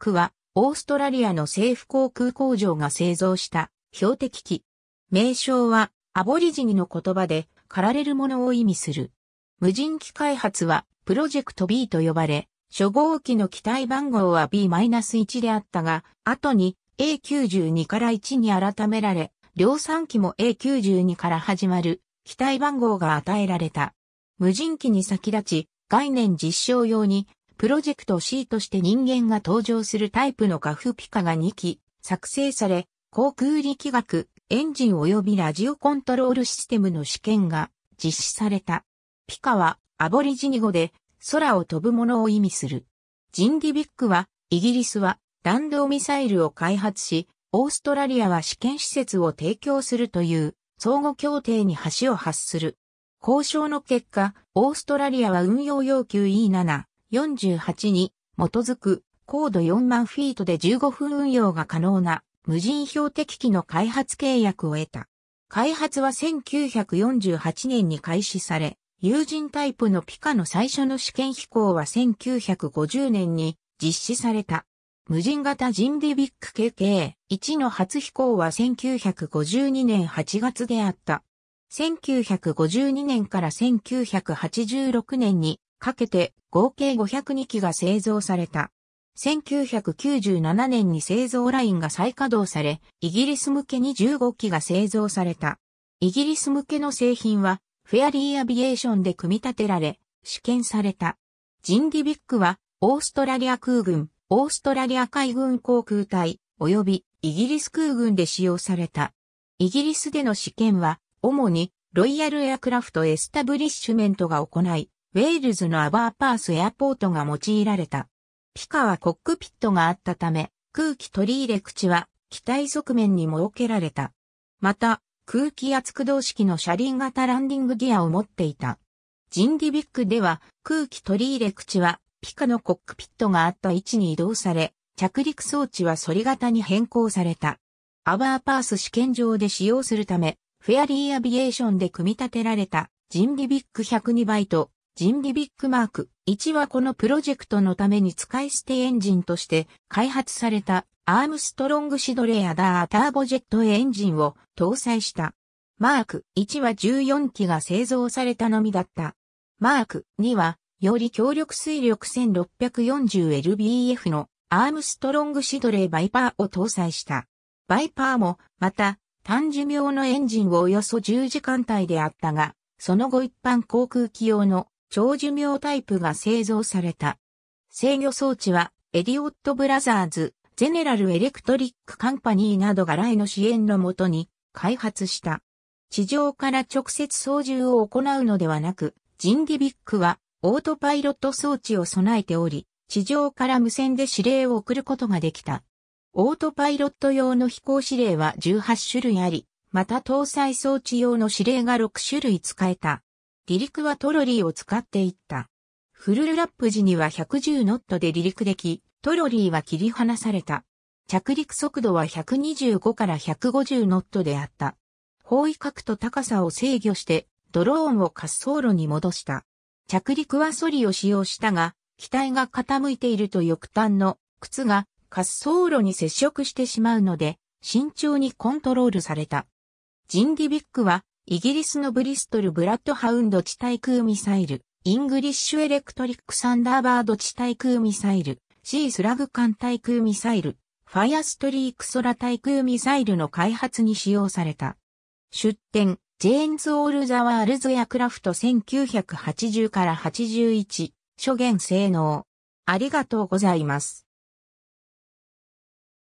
クは、オーストラリアの政府航空工場が製造した標的機。名称は、アボリジニの言葉で、駆られるものを意味する。無人機開発は、プロジェクト B と呼ばれ、初号機の機体番号は B-1 であったが、後に A92 から1に改められ、量産機も A92 から始まる機体番号が与えられた。無人機に先立ち、概念実証用にプロジェクト C として人間が登場するタイプのカフピカが2機作成され、航空力学、エンジン及びラジオコントロールシステムの試験が実施された。ピカはアボリジニ語で空を飛ぶものを意味する。ジンディビックはイギリスは弾道ミサイルを開発し、オーストラリアは試験施設を提供するという相互協定に橋を発する。交渉の結果、オーストラリアは運用要求 E7、48に基づく高度4万フィートで15分運用が可能な無人標的機の開発契約を得た。開発は1948年に開始され、有人タイプのピカの最初の試験飛行は1950年に実施された。無人型ジンディビック KK1 の初飛行は1952年8月であった。1952年から1986年にかけて合計502機が製造された。1997年に製造ラインが再稼働され、イギリス向けに15機が製造された。イギリス向けの製品は、フェアリーアビエーションで組み立てられ、試験された。ジンディビックは、オーストラリア空軍、オーストラリア海軍航空隊、及びイギリス空軍で使用された。イギリスでの試験は、主にロイヤルエアクラフトエスタブリッシュメントが行い、ウェールズのアバーパースエアポートが用いられた。ピカはコックピットがあったため、空気取り入れ口は機体側面に設けられた。また、空気圧駆動式の車輪型ランディングギアを持っていた。ジンディビックでは空気取り入れ口はピカのコックピットがあった位置に移動され、着陸装置は反り型に変更された。アバーパース試験場で使用するため、フェアリーアビエーションで組み立てられたジンディビック102イト。ジンデビックマーク1はこのプロジェクトのために使い捨てエンジンとして開発されたアームストロングシドレアダーターボジェットエンジンを搭載した。マーク1は14機が製造されたのみだった。マーク2はより強力水力 1640lbf のアームストロングシドレーバイパーを搭載した。バイパーもまた単寿命のエンジンをおよそ10時間帯であったが、その後一般航空機用の長寿命タイプが製造された。制御装置は、エディオットブラザーズ、ゼネラルエレクトリックカンパニーなどが来の支援のもとに開発した。地上から直接操縦を行うのではなく、ジンディビックはオートパイロット装置を備えており、地上から無線で指令を送ることができた。オートパイロット用の飛行指令は18種類あり、また搭載装置用の指令が6種類使えた。離陸はトロリーを使っていった。フルラップ時には110ノットで離陸でき、トロリーは切り離された。着陸速度は125から150ノットであった。方位角と高さを制御して、ドローンを滑走路に戻した。着陸はソリを使用したが、機体が傾いていると翼端の靴が滑走路に接触してしまうので、慎重にコントロールされた。ジンディビックはイギリスのブリストルブラッドハウンド地対空ミサイル、イングリッシュエレクトリックサンダーバード地対空ミサイル、シースラグ艦対空ミサイル、ファイアストリーク空対空ミサイルの開発に使用された。出展、ジェーンズ・オール・ザ・ワールズ・エアクラフト1980から81、初言性能。ありがとうございます。